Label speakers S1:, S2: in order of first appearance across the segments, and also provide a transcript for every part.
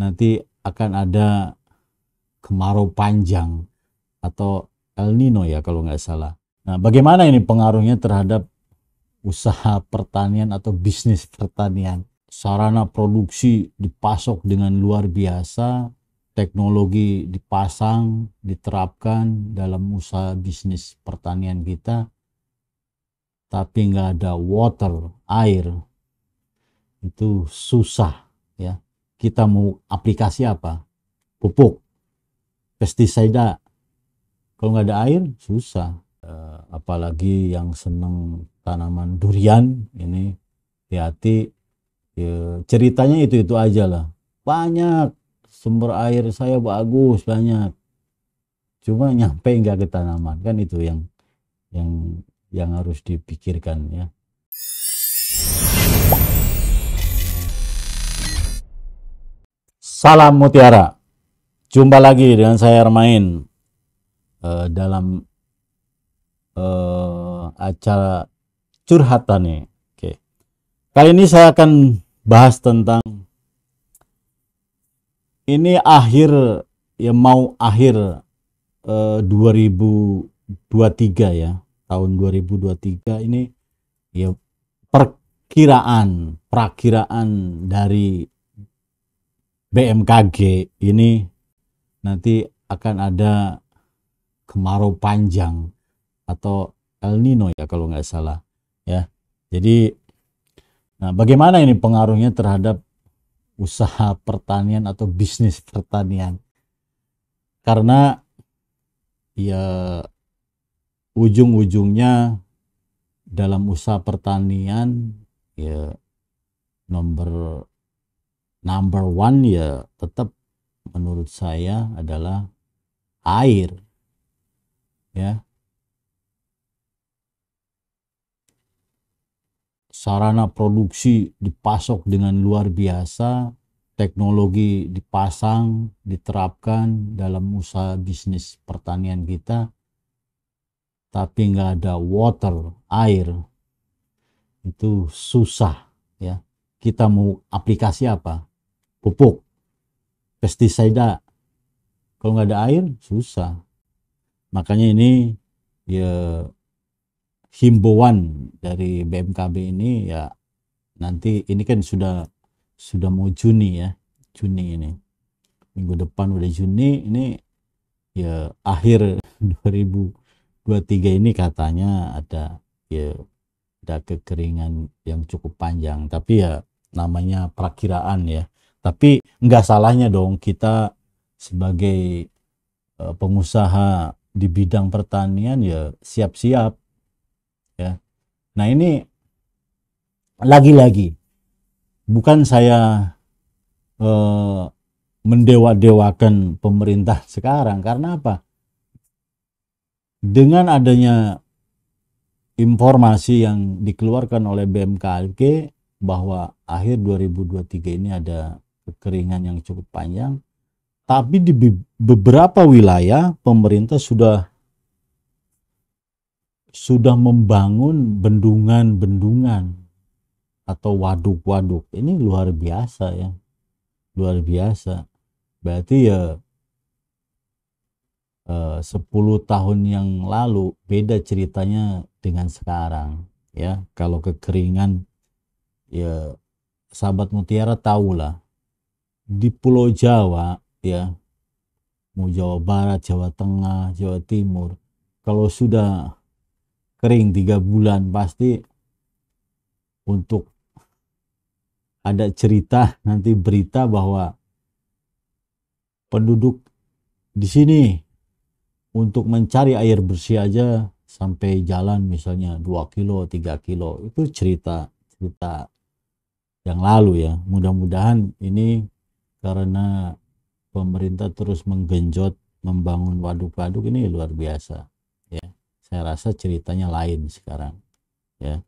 S1: nanti akan ada kemarau panjang atau El Nino ya kalau nggak salah. Nah, bagaimana ini pengaruhnya terhadap usaha pertanian atau bisnis pertanian? Sarana produksi dipasok dengan luar biasa, teknologi dipasang, diterapkan dalam usaha bisnis pertanian kita, tapi nggak ada water, air, itu susah kita mau aplikasi apa pupuk pestisida kalau nggak ada air susah eh, apalagi yang seneng tanaman durian ini hati-hati ya, ceritanya itu itu aja lah banyak sumber air saya bagus banyak cuma nyampe nggak ke tanaman kan itu yang yang yang harus dipikirkan ya Salam Mutiara. Jumpa lagi dengan saya Ermain uh, eh, dalam uh, acara curhatan nih. Kali ini saya akan bahas tentang ini akhir ya mau akhir eh, uh, 2023 ya. Tahun 2023 ini ya perkiraan, prakiraan dari BMKG ini nanti akan ada kemarau panjang atau El Nino ya kalau nggak salah ya. Jadi nah bagaimana ini pengaruhnya terhadap usaha pertanian atau bisnis pertanian? Karena ya ujung-ujungnya dalam usaha pertanian ya nomor number one ya tetap menurut saya adalah air ya sarana produksi dipasok dengan luar biasa teknologi dipasang diterapkan dalam usaha bisnis pertanian kita tapi nggak ada water air itu susah ya kita mau aplikasi apa pupuk, pestisida. Kalau nggak ada air, susah. Makanya ini ya himbauan dari BMKB ini ya nanti ini kan sudah sudah mau Juni ya Juni ini minggu depan udah Juni ini ya akhir 2023 ini katanya ada ya ada kekeringan yang cukup panjang tapi ya namanya perakiraan ya tapi nggak salahnya dong kita sebagai eh, pengusaha di bidang pertanian ya siap-siap ya. Nah ini lagi-lagi bukan saya eh, mendewa-dewakan pemerintah sekarang karena apa? Dengan adanya informasi yang dikeluarkan oleh BMKG bahwa akhir 2023 ini ada kekeringan yang cukup panjang. Tapi di beberapa wilayah pemerintah sudah sudah membangun bendungan-bendungan atau waduk-waduk. Ini luar biasa ya. Luar biasa. Berarti ya eh, 10 tahun yang lalu beda ceritanya dengan sekarang ya. Kalau kekeringan ya sahabat mutiara tahulah di Pulau Jawa ya mau Jawa Barat, Jawa Tengah, Jawa Timur kalau sudah kering tiga bulan pasti untuk ada cerita nanti berita bahwa penduduk di sini untuk mencari air bersih aja sampai jalan misalnya 2 kilo, 3 kilo. Itu cerita cerita yang lalu ya. Mudah-mudahan ini karena pemerintah terus menggenjot membangun waduk-waduk ini luar biasa ya saya rasa ceritanya lain sekarang ya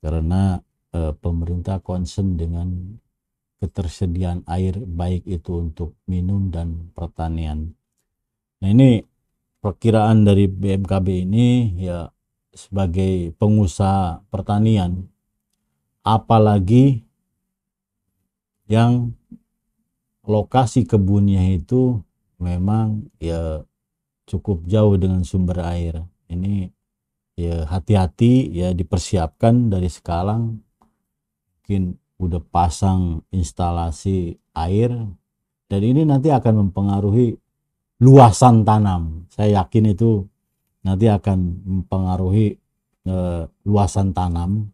S1: karena e, pemerintah concern dengan ketersediaan air baik itu untuk minum dan pertanian nah ini perkiraan dari BMKB ini ya sebagai pengusaha pertanian apalagi yang lokasi kebunnya itu memang ya cukup jauh dengan sumber air. Ini ya hati-hati ya dipersiapkan dari sekarang mungkin udah pasang instalasi air dan ini nanti akan mempengaruhi luasan tanam. Saya yakin itu nanti akan mempengaruhi e, luasan tanam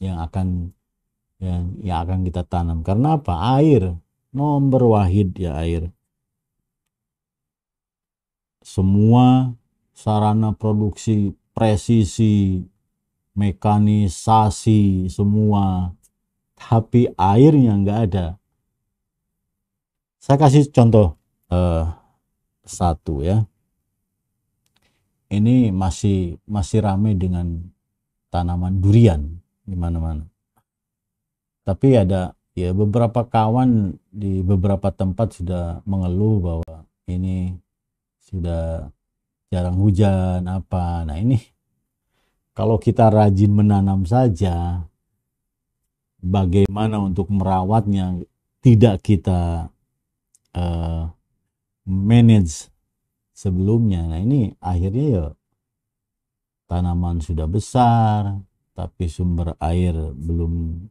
S1: yang akan yang, yang akan kita tanam. Karena apa? Air nomor wahid ya air semua sarana produksi presisi mekanisasi semua tapi airnya nggak ada saya kasih contoh eh, satu ya ini masih masih ramai dengan tanaman durian di mana-mana. Tapi ada ya beberapa kawan di beberapa tempat sudah mengeluh bahwa ini sudah jarang hujan apa. Nah ini kalau kita rajin menanam saja, bagaimana untuk merawatnya tidak kita uh, manage sebelumnya. Nah ini akhirnya ya tanaman sudah besar, tapi sumber air belum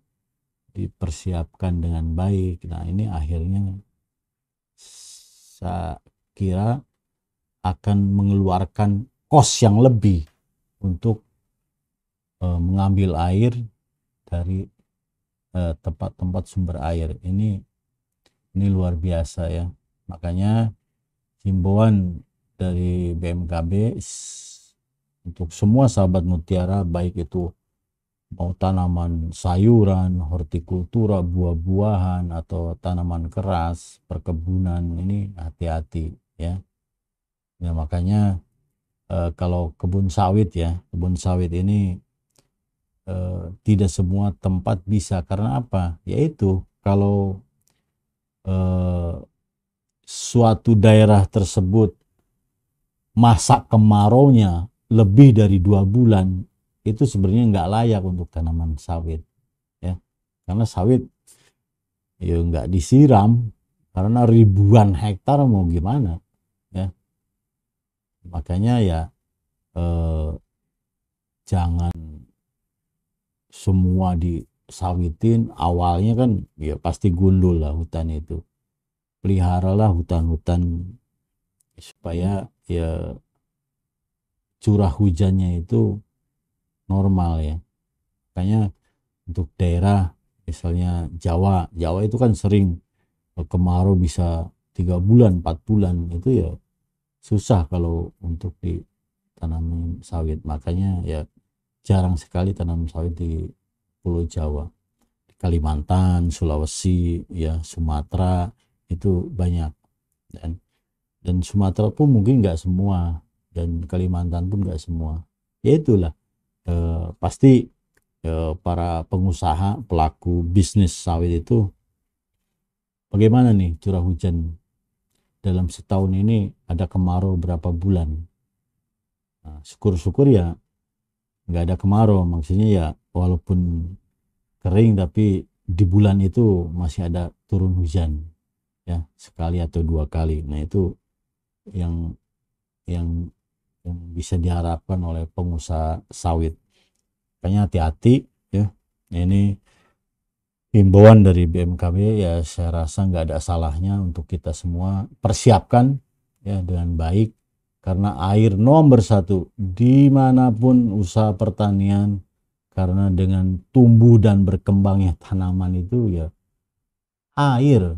S1: dipersiapkan dengan baik nah ini akhirnya saya kira akan mengeluarkan kos yang lebih untuk e, mengambil air dari e, tempat-tempat sumber air ini ini luar biasa ya makanya himbauan dari BMKB untuk semua sahabat mutiara baik itu mau tanaman sayuran, hortikultura, buah-buahan atau tanaman keras, perkebunan ini hati-hati ya. Ya makanya e, kalau kebun sawit ya, kebun sawit ini e, tidak semua tempat bisa karena apa? Yaitu kalau e, suatu daerah tersebut masa kemarau lebih dari dua bulan itu sebenarnya nggak layak untuk tanaman sawit ya karena sawit ya nggak disiram karena ribuan hektar mau gimana ya makanya ya eh, jangan semua disawitin awalnya kan ya pasti gundul lah hutan itu peliharalah hutan-hutan supaya ya curah hujannya itu normal ya makanya untuk daerah misalnya Jawa Jawa itu kan sering eh, kemarau bisa tiga bulan empat bulan itu ya susah kalau untuk ditanami sawit makanya ya jarang sekali tanam sawit di Pulau Jawa di Kalimantan Sulawesi ya Sumatera itu banyak dan dan Sumatera pun mungkin nggak semua dan Kalimantan pun nggak semua ya itulah eh, pasti eh, para pengusaha pelaku bisnis sawit itu bagaimana nih curah hujan dalam setahun ini ada kemarau berapa bulan nah, syukur-syukur ya nggak ada kemarau maksudnya ya walaupun kering tapi di bulan itu masih ada turun hujan ya sekali atau dua kali nah itu yang yang yang bisa diharapkan oleh pengusaha sawit. Makanya hati-hati ya. Nah, ini himbauan dari BMKB ya saya rasa nggak ada salahnya untuk kita semua persiapkan ya dengan baik karena air nomor satu dimanapun usaha pertanian karena dengan tumbuh dan berkembangnya tanaman itu ya air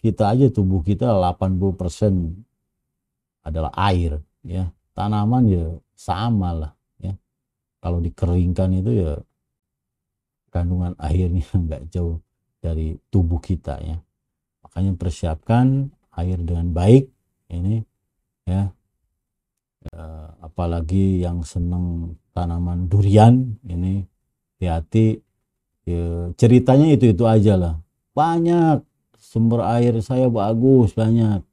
S1: kita aja tubuh kita 80% adalah air ya tanaman ya sama lah ya kalau dikeringkan itu ya kandungan airnya nggak jauh dari tubuh kita ya makanya persiapkan air dengan baik ini ya eh, apalagi yang seneng tanaman durian ini hati-hati ya, ceritanya itu itu aja lah banyak sumber air saya bagus banyak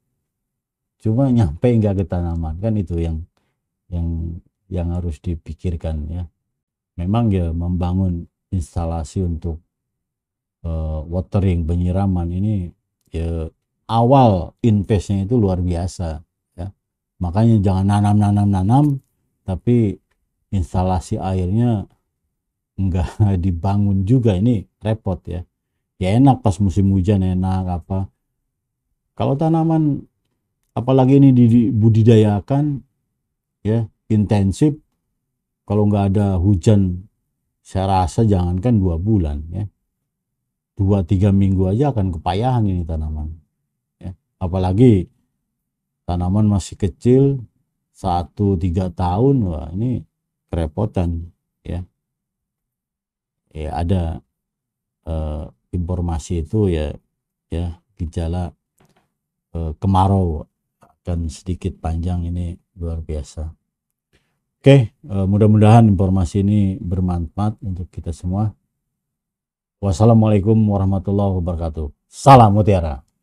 S1: cuma nyampe nggak ke tanaman kan itu yang yang yang harus dipikirkan ya. Memang ya membangun instalasi untuk uh, watering penyiraman ini ya awal investnya itu luar biasa ya. Makanya jangan nanam-nanam-nanam tapi instalasi airnya enggak dibangun juga ini repot ya. Ya enak pas musim hujan enak apa. Kalau tanaman apalagi ini dibudidayakan ya intensif kalau nggak ada hujan saya rasa jangankan dua bulan ya dua tiga minggu aja akan kepayahan ini tanaman ya. apalagi tanaman masih kecil satu tiga tahun wah ini kerepotan ya ya ada eh, informasi itu ya ya gejala eh, kemarau dan sedikit panjang ini luar biasa oke okay, eh, mudah-mudahan informasi ini bermanfaat untuk kita semua wassalamualaikum warahmatullahi wabarakatuh salam mutiara